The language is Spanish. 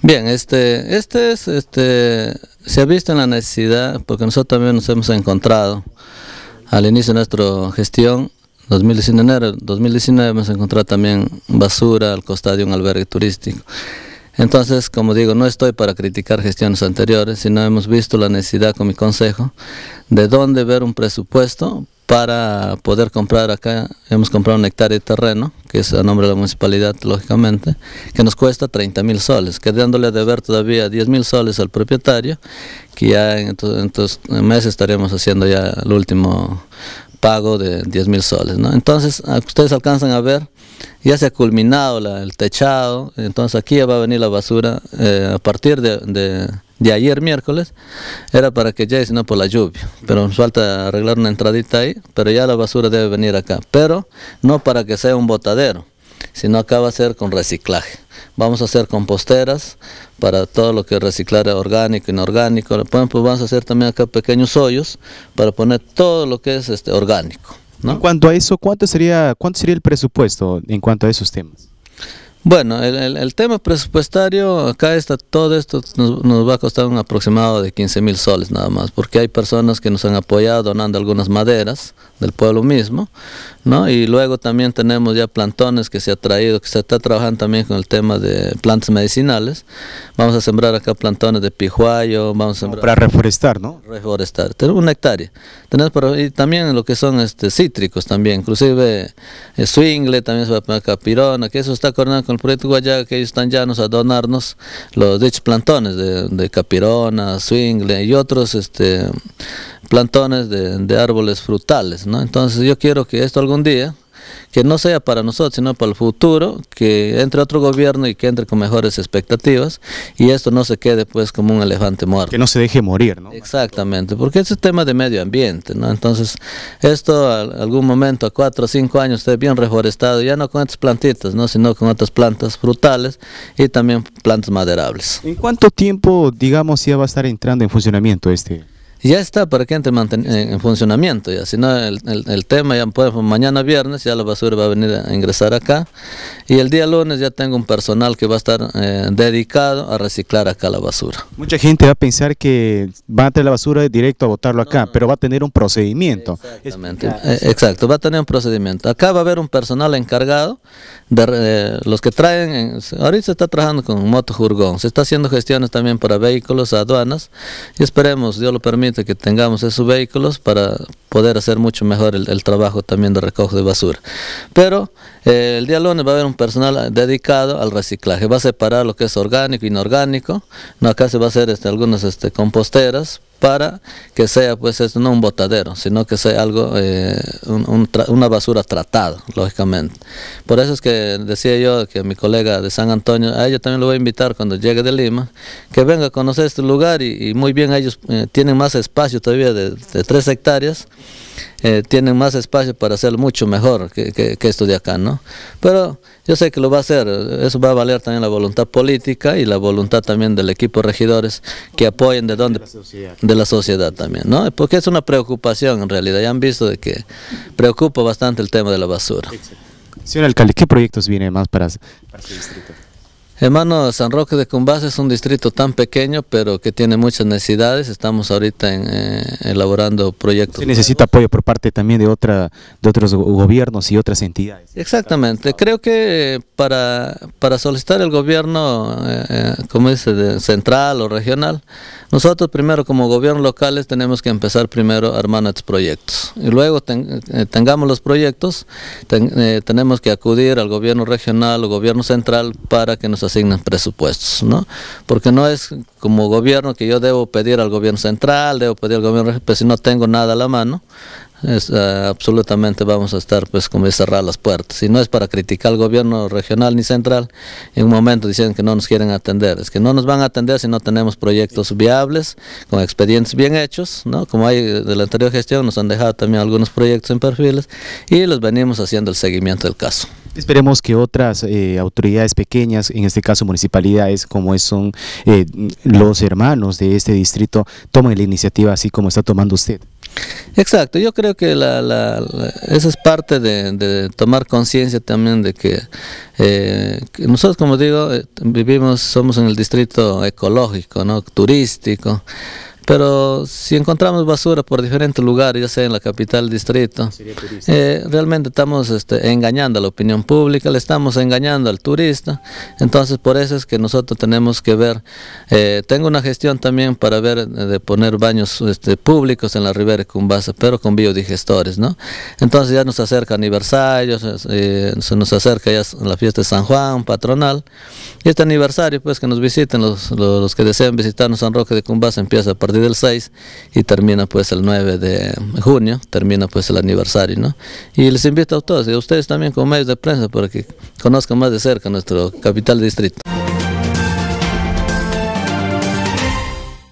Bien, este, este es, este, se ha visto en la necesidad, porque nosotros también nos hemos encontrado al inicio de nuestra gestión, 2019, enero 2019 hemos encontrado también basura al costado de un albergue turístico. Entonces, como digo, no estoy para criticar gestiones anteriores, sino hemos visto la necesidad con mi consejo de dónde ver un presupuesto para poder comprar acá, hemos comprado un hectárea de terreno, que es a nombre de la municipalidad, lógicamente, que nos cuesta 30 mil soles, quedándole de ver todavía 10 mil soles al propietario, que ya en estos meses estaremos haciendo ya el último pago de 10 mil soles. Entonces, ustedes alcanzan a ver, ya se ha culminado la, el techado, entonces aquí ya va a venir la basura eh, a partir de de ayer miércoles era para que ya no por la lluvia, pero nos falta arreglar una entradita ahí, pero ya la basura debe venir acá, pero no para que sea un botadero, sino acá va a ser con reciclaje. Vamos a hacer composteras para todo lo que reciclar orgánico, inorgánico, vamos a hacer también acá pequeños hoyos para poner todo lo que es este orgánico. En cuanto a eso, ¿cuánto sería, ¿cuánto sería el presupuesto en cuanto a esos temas? Bueno, el, tema presupuestario, acá está todo esto, nos, va a costar un aproximado de 15 mil soles nada más, porque hay personas que nos han apoyado donando algunas maderas del pueblo mismo, ¿no? Y luego también tenemos ya plantones que se ha traído, que se está trabajando también con el tema de plantas medicinales. Vamos a sembrar acá plantones de pijuayo, vamos a sembrar... Para reforestar, ¿no? Reforestar, tenemos una hectárea. Tenemos y también lo que son este, cítricos también, inclusive eh, swingle, también se va a poner capirona, que eso está coronado con el proyecto Guayá que ellos están ya a donarnos los dichos plantones de, capirona, swingle y otros este, plantones de, de árboles frutales. ¿no? Entonces yo quiero que esto algún día que no sea para nosotros, sino para el futuro, que entre otro gobierno y que entre con mejores expectativas y esto no se quede pues como un elefante muerto. Que no se deje morir, ¿no? Exactamente, porque es el tema de medio ambiente, ¿no? Entonces, esto algún momento, a cuatro o cinco años, esté bien reforestado, ya no con estas plantitas, ¿no? Sino con otras plantas frutales y también plantas maderables. ¿En cuánto tiempo, digamos, ya va a estar entrando en funcionamiento este? ya está para que entre eh, en funcionamiento. Ya. Si no, el, el, tema ya puede, mañana viernes ya la basura va a venir a ingresar acá. Y el día lunes ya tengo un personal que va a estar eh, dedicado a reciclar acá la basura. Mucha gente va a pensar que va a tener la basura directo a botarlo acá, pero va a tener un procedimiento. Eh, exacto, va a tener un procedimiento. Acá va a haber un personal encargado de los que traen. ahorita se está trabajando con moto jurgón, se está haciendo gestiones también para vehículos, aduanas y esperemos, Dios lo permite que tengamos esos vehículos para poder hacer mucho mejor el, trabajo también de recojo de basura. Pero eh, el día lunes va a haber un personal dedicado al reciclaje, va a separar lo que es orgánico, e inorgánico, acá se va a hacer este, algunas este, composteras para que sea pues esto no un botadero, sino que sea algo, eh, una basura tratada, lógicamente. Por eso es que decía yo que mi colega de San Antonio, a ellos también lo voy a invitar cuando llegue de Lima, que venga a conocer este lugar y, muy bien ellos eh, tienen más espacio todavía de, tres hectáreas, eh, tienen más espacio para hacer mucho mejor que, que esto de acá, ¿no? Pero yo sé que lo va a hacer, eso va a valer también la voluntad política y la voluntad también del equipo de regidores que apoyen de donde de la sociedad también, ¿no? Porque es una preocupación en realidad, ya han visto de que preocupa bastante el tema de la basura. Señor alcalde, ¿qué proyectos viene más para, para su distrito? Hermano, San Roque de Cumbás es un distrito tan pequeño, pero que tiene muchas necesidades. Estamos ahorita eh, elaborando proyectos. Se necesita apoyo por parte también de, otra, de otros gobiernos y otras entidades. Exactamente. Creo que para, para solicitar el gobierno, eh, eh, como dice, central o regional, nosotros primero como gobierno locales tenemos que empezar primero a armar nuestros proyectos. Y luego tengamos los proyectos, tenemos que acudir al gobierno regional o gobierno central para que nos asignan presupuestos, ¿no? Porque no es como gobierno que yo debo pedir al gobierno central, debo pedir al gobierno, pero pues si no tengo nada a la mano, eh, absolutamente vamos a estar pues como cerrar las puertas. Y no es para criticar al gobierno regional ni central en un momento dicen que no nos quieren atender. Es que no nos van a atender si no tenemos proyectos viables, con expedientes bien hechos, ¿no? Como hay de la anterior gestión, nos han dejado también algunos proyectos en perfiles y los venimos haciendo el seguimiento del caso. Esperemos que otras eh, autoridades pequeñas, en este caso municipalidades como son eh, los hermanos de este distrito, tomen la iniciativa así como está tomando usted. Exacto, yo creo que la, es parte de, tomar conciencia también de que, eh, nosotros, como digo, vivimos, somos en el distrito ecológico, no turístico. Pero si encontramos basura por diferentes lugares, ya sea en la capital distrito, eh, realmente estamos este, engañando a la opinión pública, le estamos engañando al turista. Entonces por eso es que nosotros tenemos que ver, eh, tengo una gestión también para ver eh, de poner baños este, públicos en la ribera de Cumbasa, pero con biodigestores, ¿no? Entonces ya nos acerca aniversario, se nos acerca ya la fiesta de San Juan, patronal, y este aniversario pues que nos visiten los, que desean visitarnos San Roque de Cumbasa empieza a partir del 6 y termina pues el 9 de junio, termina pues el aniversario, ¿no? Y les invito a todos y a ustedes también como medios de prensa para que conozcan más de cerca nuestro capital distrito.